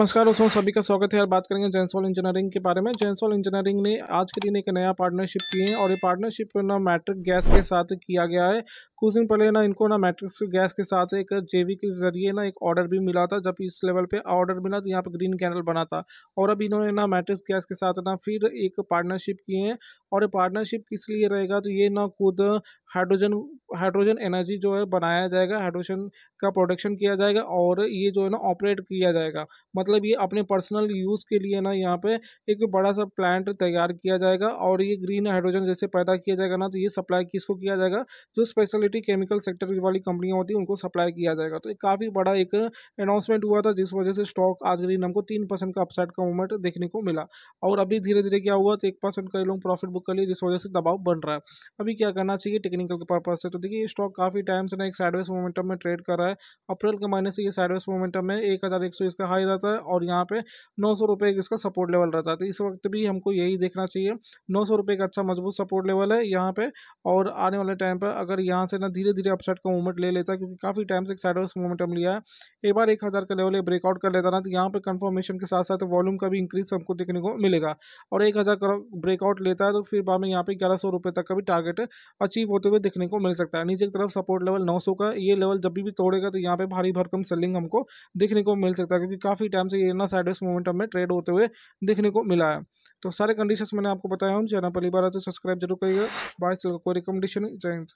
नमस्कार दोस्तों सभी का स्वागत है यार बात करेंगे जेंसोल इंजीनियरिंग के बारे में जेंसोल इंजीनियरिंग ने आज के दिन एक नया पार्टनरशिप किए हैं और ये पार्टनरशिप ना मैट्रिक गैस के साथ किया गया है कुछ दिन पहले ना इनको ना मैट्रिक्स गैस के साथ एक जेवी के जरिए ना एक ऑर्डर भी मिला था जब इस लेवल पर ऑर्डर मिला तो यहाँ पर ग्रीन कैनल बना था और अब इन्होंने ना मैट्रिक्स गैस के साथ ना फिर एक पार्टनरशिप किए हैं और ये पार्टनरशिप किस लिए रहेगा तो ये ना खुद हाइड्रोजन हाइड्रोजन एनर्जी जो है बनाया जाएगा हाइड्रोजन का प्रोडक्शन किया जाएगा और ये जो है ना ऑपरेट किया जाएगा मतलब ये अपने पर्सनल यूज़ के लिए ना यहाँ पे एक बड़ा सा प्लांट तैयार किया जाएगा और ये ग्रीन हाइड्रोजन जैसे पैदा किया जाएगा ना तो ये सप्लाई किसको किया जाएगा जो स्पेशलिटी केमिकल सेक्टर वाली कंपनियाँ होती हैं उनको सप्लाई किया जाएगा तो काफ़ी बड़ा एक अनाउंसमेंट हुआ था जिस वजह से स्टॉक आज ग्रीन हमको तीन परसेंट का अपसाइड का मूवमेंट देखने को मिला और अभी धीरे धीरे क्या हुआ तो एक परसेंट का लोग प्रॉफिट बुक कर लिए जिस वजह से दबाव बन रहा है अभी क्या करना चाहिए टेक्निक टेक्निकल के पर्पज से तो देखिए ये स्टॉक काफ़ी टाइम से ना एक साइडवेज मोमेंटम में ट्रेड कर रहा है अप्रैल के महीने से ये साइडवेज मोमेंटम में एक हज़ार एक सौ इसका हाई रहता है और यहाँ पे नौ सौ रुपये इसका सपोर्ट लेवल रहता है तो इस वक्त भी हमको यही देखना चाहिए नौ सौ रुपये का अच्छा मजबूत सपोर्ट लेवल है यहाँ पर और आने वाले टाइम पर अगर यहाँ से ना धीरे धीरे अपसेट का मूवमेंट ले लेता क्योंकि काफ़ी टाइम से एक साइडवेज मोमेंटम लिया है एक बार एक का लेवल ये ब्रेकआउट कर लेता ना तो यहाँ पर कन्फर्मेशन के साथ साथ वॉल्यूम का भी इंक्रीज हमको देखने को मिलेगा और एक का ब्रेकआउट लेता है तो फिर बाद में यहाँ पर ग्यारह सौ रुपये तक का भी टारगेट अचीव होते हुए देखने को मिल सकता है नीचे की तरफ सपोर्ट लेवल 900 का ये लेवल जब भी तोड़ेगा तो यहाँ पे भारी भरकम सेलिंग हमको देखने को मिल सकता है क्योंकि काफ़ी टाइम से ये ना साइडवेस मोमेंटम में ट्रेड होते हुए देखने को मिला है तो सारे कंडीशन मैंने आपको बताया हूँ चैनल पहली बार तो सब्सक्राइब जरूर करिएगा बाय सेल का कोई रिकमेंडेशन